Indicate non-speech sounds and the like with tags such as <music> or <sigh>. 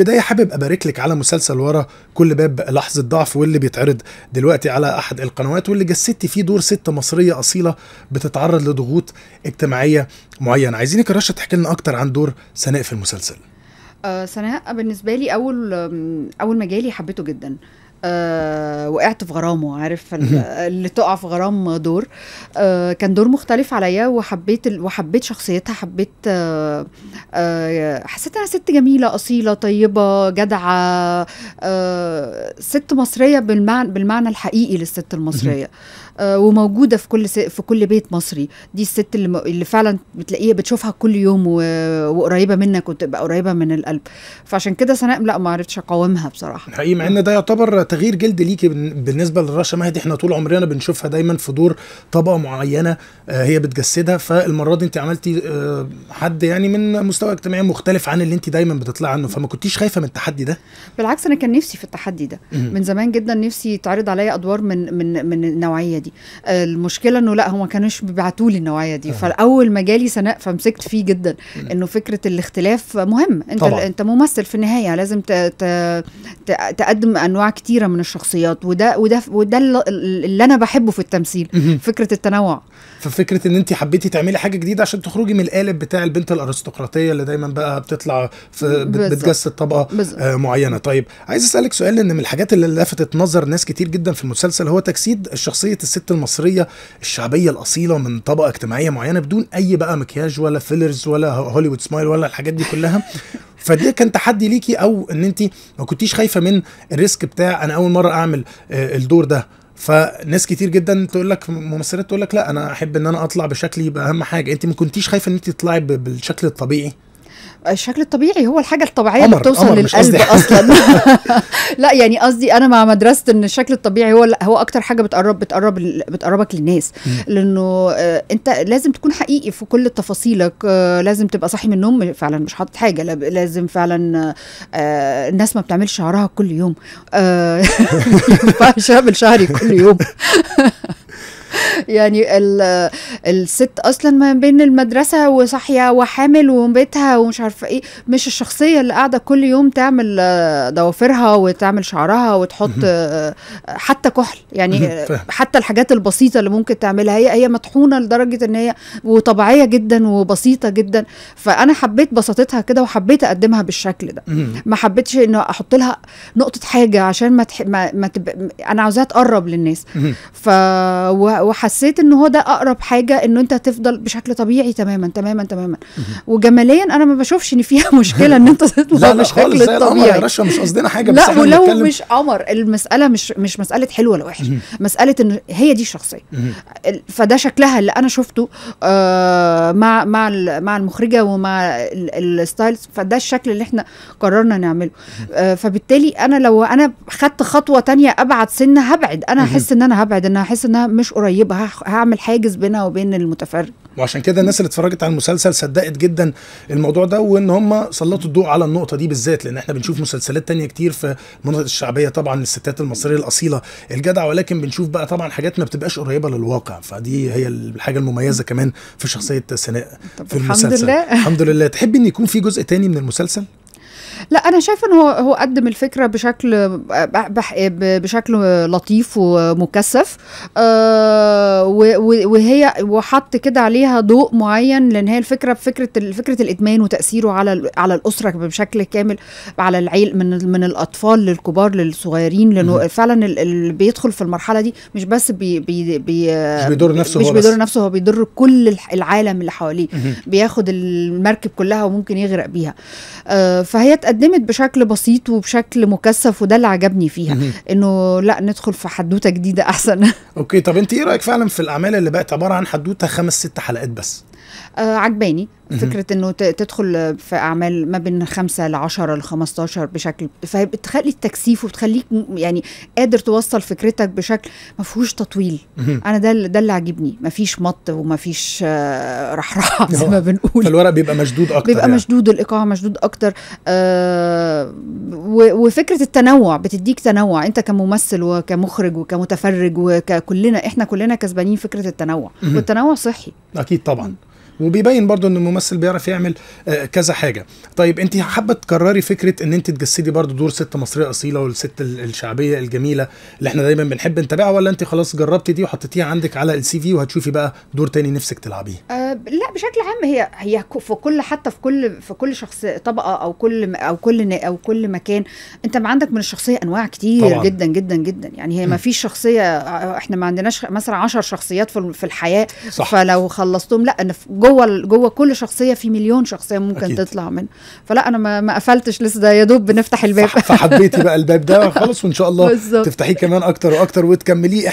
بداية حابب أبارك لك على مسلسل ورا كل باب لحظة ضعف واللي بيتعرض دلوقتي على أحد القنوات واللي جسدت فيه دور ست مصرية أصيلة بتتعرض لضغوط اجتماعية معينة عايزينك رشا تحكي لنا أكتر عن دور سناء في المسلسل آه، سناء بالنسبة لي أول أول مجالي حبيته جدا آه، وقعت في غرامه عارف اللي تقع في غرام دور آه، كان دور مختلف عليا وحبيت وحبيت شخصيتها حبيت آه، حسيت انها ست جميله اصيله طيبه جدعه ست مصريه بالمعنى بالمعنى الحقيقي للست المصريه وموجوده في كل في كل بيت مصري دي الست اللي, اللي فعلا بتلاقيها بتشوفها كل يوم وقريبه منك وتبقى قريبه من القلب فعشان كده سناء لا ما عرفتش اقاومها بصراحه حقيقي مع ان ده يعتبر تغيير جلد ليكي بالنسبه للرشا مهدي احنا طول عمرنا بنشوفها دايما في دور طبقه معينه آه، هي بتجسدها فالمره دي انت عملتي آه، حد يعني من مستوى اجتماعي مختلف عن اللي انت دايما بتطلع عنه فما كنتيش خايفه من التحدي ده بالعكس انا كان نفسي في التحدي ده من زمان جدا نفسي يتعرض عليا ادوار من من من النوعيه دي آه، المشكله انه لا هم ما كانوش بيبعتوا لي النوعيه دي فاول ما جالي سناء فمسكت فيه جدا انه فكره الاختلاف مهم انت طبعا. انت ممثل في النهايه يعني لازم تقدم انواع كتيره كتيره من الشخصيات وده وده وده اللي انا بحبه في التمثيل فكره التنوع ففكره ان انت حبيتي تعملي حاجه جديده عشان تخرجي من القالب بتاع البنت الارستقراطيه اللي دايما بقى بتطلع في بتجسد طبقه آه معينه طيب عايز اسالك سؤال ان من الحاجات اللي لفتت نظر ناس كتير جدا في المسلسل هو تجسيد شخصيه الست المصريه الشعبيه الاصيله من طبقه اجتماعيه معينه بدون اي بقى مكياج ولا فيلرز ولا هوليوود سمايل ولا الحاجات دي كلها <laughs> فده كان تحدي ليكي او ان انت ما كنتيش خايفه من الريسك بتاع انا انا اول مره اعمل آه، الدور ده فناس كتير جدا تقول لك ممثلات تقول لك لا انا احب ان انا اطلع بشكلي يبقى اهم حاجه انت ما كنتيش خايفه ان انت تطلعي بالشكل الطبيعي الشكل الطبيعي هو الحاجه الطبيعيه اللي بتوصل للقلب اصلا <laughs> لا يعني قصدي انا مع مدرسه ان الشكل الطبيعي هو هو اكتر حاجه بتقرب بتقرب بتقربك للناس لانه آه، انت لازم تكون حقيقي في كل تفاصيلك آه، لازم تبقى صاحي من النوم فعلا مش حاطط حاجه لازم فعلا آه، الناس ما بتعملش شعرها كل يوم بعمل <laughs> شعري كل يوم <laughs> <laughs> يعني ال... الست اصلا ما بين المدرسه وصاحيه وحامل وبيتها ومش عارفه ايه مش الشخصيه اللي قاعده كل يوم تعمل ضوافرها وتعمل شعرها وتحط <laughs> حتى كحل يعني حتى الحاجات البسيطه اللي ممكن تعملها هي هي مطحونه لدرجه ان هي وطبيعيه جدا وبسيطه جدا فانا حبيت بساطتها كده وحبيت اقدمها بالشكل ده ما حبيتش انه احط لها نقطه حاجه عشان ما, تح... ما... ما تب... انا عاوزاها تقرب للناس ف وح... حسيت ان هو ده اقرب حاجه ان انت تفضل بشكل طبيعي تماما تماما تماما وجماليا انا ما بشوفش ان فيها <laughs> مشكله ان انت تطلع بشكل لا طبيعي لا مش قصدنا حاجه لا بس ولو نتكلم. مش قمر المساله مش مش مساله حلوه ولا وحش مساله ان هي دي الشخصيه فده شكلها اللي انا شفته آه مع مع مع المخرجه ومع الستايلز فده الشكل اللي احنا قررنا نعمله آه فبالتالي انا لو انا خدت خطوه تانية ابعد سنه هبعد انا هحس ان انا هبعد انا هحس انها مش قريبه هعمل حاجز بينها وبين المتفرج وعشان كده الناس اللي اتفرجت على المسلسل صدقت جدا الموضوع ده وان هم سلطوا الضوء على النقطه دي بالذات لان احنا بنشوف مسلسلات تانية كتير في المناطق الشعبيه طبعا للستات المصريه الاصيله الجدع ولكن بنشوف بقى طبعا حاجات ما بتبقاش قريبه للواقع فدي هي الحاجه المميزه كمان في شخصيه سناء في المسلسل الحمد لله الحمد لله تحبي ان يكون في جزء تاني من المسلسل لا انا شايفه ان هو هو قدم الفكره بشكل بشكل لطيف ومكثف آه، وهي وحط كده عليها ضوء معين لان هي الفكره بفكره فكره الادمان وتاثيره على على الاسره بشكل كامل على العيل من من الاطفال للكبار للصغيرين لانه فعلا اللي بيدخل في المرحله دي مش بس بي بي بي مش بيضر نفسه مش بيضر نفسه هو بيضر كل العالم اللي حواليه بياخد المركب كلها وممكن يغرق بيها آه، فهي فهي اتقدمت بشكل بسيط وبشكل مكثف وده اللي عجبني فيها انه لا ندخل في حدوته جديده احسن <laughs> اوكي طب انت ايه رايك فعلا في الاعمال اللي بقت عباره عن حدوته خمس ست حلقات بس آه عجباني فكره انه تدخل في اعمال ما بين خمسة ل 10 ل 15 بشكل فبتخلي التكثيف وبتخليك يعني قادر توصل فكرتك بشكل ما فيهوش تطويل انا ده ده اللي عاجبني ما فيش مط وما فيش آه رحرحه <laughs> زي ما بنقول فالورق بيبقى مشدود اكتر بيبقى يعني. مشدود الايقاع مشدود اكتر آه وفكره التنوع بتديك تنوع انت كممثل وكمخرج وكمتفرج وكلنا احنا كلنا كسبانين فكره التنوع والتنوع صحي اكيد طبعا وبيبين برضو ان الممثل بيعرف يعمل آه، كذا حاجه طيب انت حابه تكرري فكره ان انت تجسدي برضو دور ست مصريه اصيله والست الشعبيه الجميله اللي احنا دايما بنحب نتابعها ولا انت خلاص جربتي دي وحطيتيها عندك على السي في وهتشوفي بقى دور تاني نفسك تلعبيه أه لا بشكل عام هي هي في كل حتى في كل في كل شخص طبقه او كل او كل او كل مكان انت ما عندك من الشخصيه انواع كتير طبعا. جدا جدا جدا يعني هي ما فيش شخصيه آه، احنا ما عندناش مثلا 10 شخصيات في الحياه صح. فلو خلصتهم لا جوه جوه كل شخصيه في مليون شخصيه ممكن أكيد. تطلع منه فلا انا ما, ما قفلتش لسه ده يا دوب بنفتح الباب فحبيتي بقى الباب ده خالص وان شاء الله <laughs> تفتحيه كمان اكتر واكتر وتكمليه